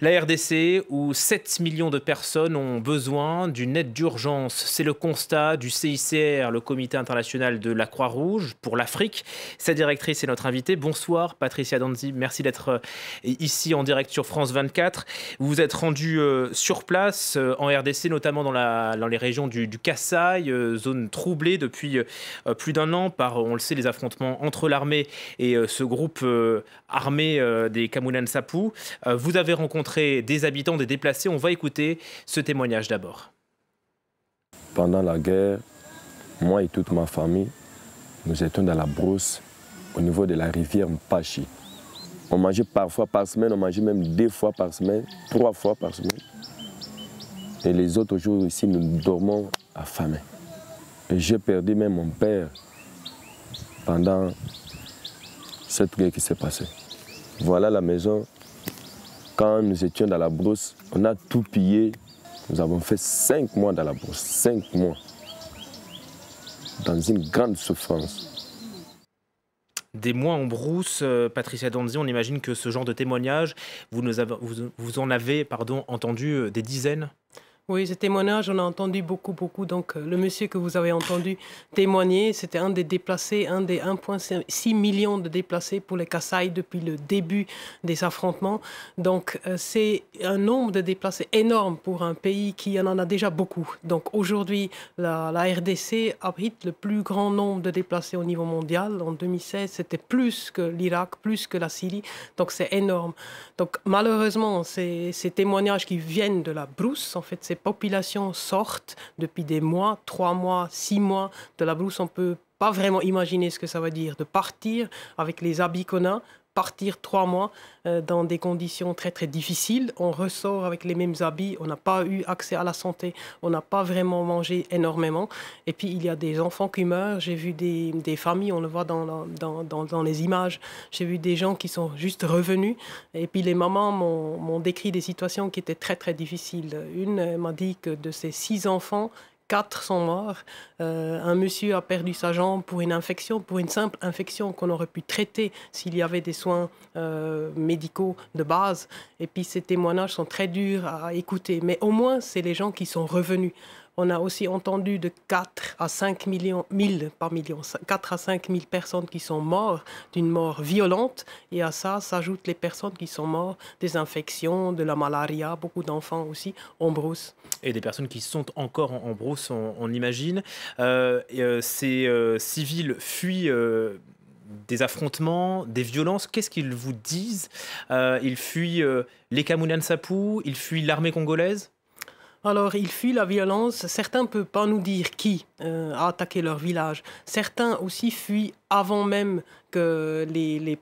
La RDC, où 7 millions de personnes ont besoin d'une aide d'urgence. C'est le constat du CICR, le Comité international de la Croix-Rouge pour l'Afrique. Sa directrice est notre invitée. Bonsoir, Patricia Danzi. Merci d'être euh, ici en direct sur France 24. Vous vous êtes rendu euh, sur place euh, en RDC, notamment dans, la, dans les régions du, du Kassai, zone troublée depuis plus d'un an par, on le sait, les affrontements entre l'armée et ce groupe armé des Kamounan Sapou. Vous avez rencontré des habitants, des déplacés. On va écouter ce témoignage d'abord. Pendant la guerre, moi et toute ma famille, nous étions dans la brousse au niveau de la rivière Mpachi. On mangeait parfois par semaine, on mangeait même deux fois par semaine, trois fois par semaine. Et les autres jours ici, nous dormons affamés. Et j'ai perdu même mon père pendant cette guerre qui s'est passée. Voilà la maison quand nous étions dans la brousse, on a tout pillé. Nous avons fait cinq mois dans la brousse, cinq mois, dans une grande souffrance. Des mois en brousse, euh, Patricia Danzi, on imagine que ce genre de témoignage, vous, vous en avez pardon, entendu euh, des dizaines oui, ces témoignages, on a entendu beaucoup, beaucoup. Donc, euh, le monsieur que vous avez entendu témoigner, c'était un des déplacés, un des 1,6 millions de déplacés pour les Kassai depuis le début des affrontements. Donc, euh, c'est un nombre de déplacés énorme pour un pays qui en a déjà beaucoup. Donc, aujourd'hui, la, RDC abrite le plus grand nombre de déplacés au niveau mondial. En 2016, c'était plus que l'Irak, plus que la Syrie. Donc, c'est énorme. Donc, malheureusement, ces, ces témoignages qui viennent de la brousse, en fait, c'est ces populations sortent depuis des mois, trois mois, six mois de la brousse, on peut pas vraiment imaginer ce que ça veut dire de partir avec les habits qu'on a, partir trois mois euh, dans des conditions très très difficiles. On ressort avec les mêmes habits, on n'a pas eu accès à la santé, on n'a pas vraiment mangé énormément. Et puis il y a des enfants qui meurent, j'ai vu des, familles, on le voit dans, dans, dans, les images, j'ai vu des gens qui sont juste revenus. Et puis les mamans m'ont décrit des situations qui étaient très très difficiles. Une m'a dit que de ses six enfants, quatre sont morts. Euh, un monsieur a perdu sa jambe pour une infection, pour une simple infection qu'on aurait pu traiter s'il y avait des soins euh, médicaux de base. Et puis ces témoignages sont très durs à écouter. Mais au moins, c'est les gens qui sont revenus. On a aussi entendu de 4 à 5 millions, 1000, par million, à 000 personnes qui sont mortes d'une mort violente. Et à ça s'ajoutent les personnes qui sont mortes des infections, de la malaria, beaucoup d'enfants aussi en brousse. Et des personnes qui sont encore en, brousse, on, imagine. Euh, euh, ces euh, civils fuient des affrontements, des violences. Qu'est-ce qu'ils vous disent Ils fuient les Kamunan ils fuient l'armée congolaise alors, ils fuient la violence. Certains ne peuvent pas nous dire qui euh, a attaqué leur village. Certains aussi fuient avant même que les, les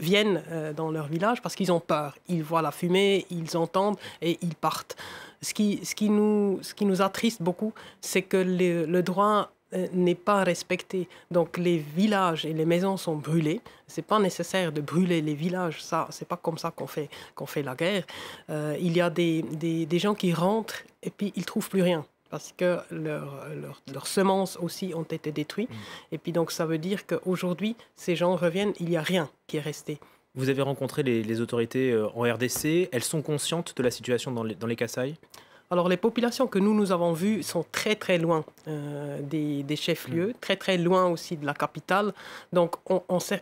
viennent euh, dans leur village parce qu'ils ont peur. Ils voient la fumée, ils entendent et ils partent. Ce qui, ce qui, nous, ce qui nous attriste beaucoup, c'est que le droit euh, n'est pas respecté. Donc les villages et les maisons sont brûlés. n'est pas nécessaire de brûler les villages. Ça, c'est pas comme ça qu'on fait qu'on fait la guerre. Euh, il y a des, gens qui rentrent et puis ils trouvent plus rien parce que leurs semences aussi ont été détruites. Mm. Et puis donc ça veut dire qu'aujourd'hui, ces gens reviennent, il n'y a rien qui est resté. Vous avez rencontré les, autorités euh, en RDC. Elles sont conscientes de la situation dans les, dans les Kassai alors les populations que nous, nous avons vues sont très très loin euh, des, chefs-lieux, mm. très très loin aussi de la capitale. Donc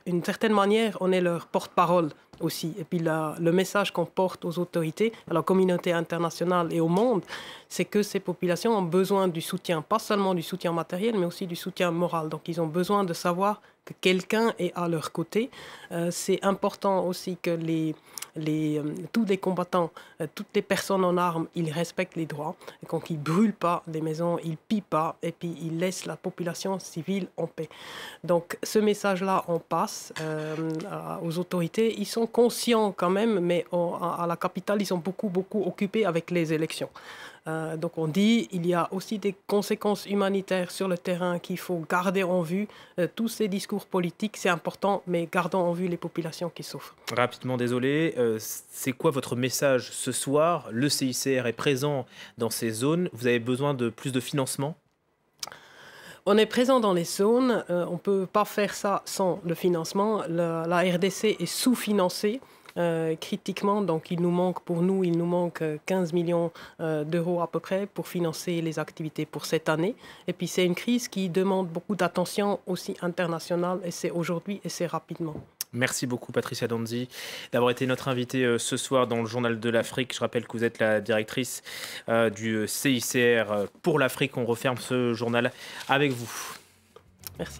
d'une certaine manière, on est leur porte-parole aussi. Et puis le message qu'on porte aux autorités, à la communauté internationale et au monde, c'est que ces populations ont besoin du soutien, pas seulement du soutien matériel, mais aussi du soutien moral. Donc ils ont besoin de savoir que quelqu'un est à leur côté. Euh, c'est important aussi que les, les, euh, tous les combattants, euh, toutes les personnes en armes, ils respectent les droits. Et donc ils ne brûlent pas des maisons, ils ne pillent pas et puis ils laissent la population civile en paix. Donc ce message-là, on passe aux autorités. Ils sont conscients quand même, mais à, la capitale, ils sont beaucoup, beaucoup occupés avec les élections. Euh, donc on dit il y a aussi des conséquences humanitaires sur le terrain qu'il faut garder en vue. Euh, tous ces discours politiques, c'est important, mais gardons en vue les populations qui souffrent. Rapidement, désolé, euh, c'est quoi votre message ce soir Le CICR est présent dans ces zones. Vous avez besoin de plus de financement on est présent dans les zones, euh, on ne peut pas faire ça sans le financement. la RDC est sous-financée. Euh, critiquement. Donc, il nous manque, pour nous, il nous manque 15 euh, millions d'euros à peu près pour financer les activités pour cette année. Et puis, c'est une crise qui demande beaucoup d'attention aussi internationale et c'est aujourd'hui et c'est rapidement. Merci beaucoup Patricia Donzi d'avoir été notre invitée euh, ce soir dans le Journal de l'Afrique. Je rappelle que vous êtes la directrice euh, du euh, CICR pour l'Afrique. On referme ce journal avec vous. Merci.